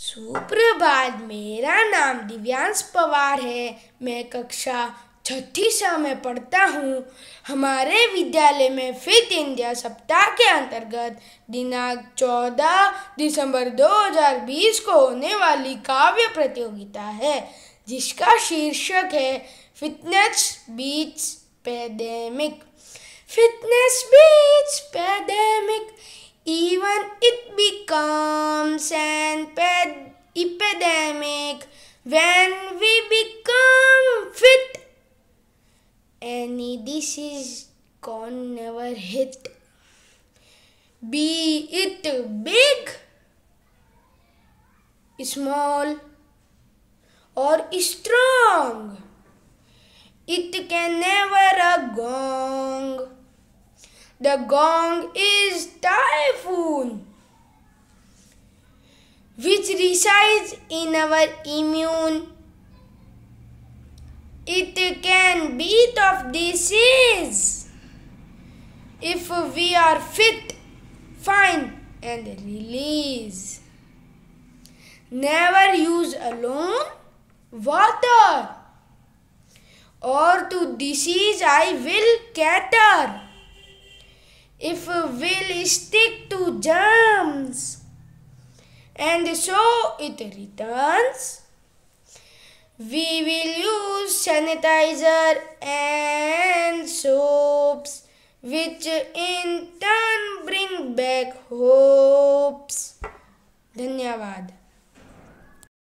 सुप्रभात मेरा नाम दिव्यांश पवार है मैं कक्षा छठी सा में पढ़ता हूँ हमारे विद्यालय में फिट इंडिया सप्ताह के अंतर्गत दिनांक 14 दिसंबर 2020 को होने वाली काव्य प्रतियोगिता है जिसका शीर्षक है फिटनेस बीच पैडेमिक फिटनेस बीच pandemic when it becomes an epidemic, when we become fit, any disease can never hit. Be it big, small, or strong, it can never a gong. The gong is typhoon. resides in our immune. It can beat off disease if we are fit, fine and release. Never use alone water or to disease I will cater. If will stick to germs and so it returns. We will use sanitizer and soaps which in turn bring back hopes. धन्यवाद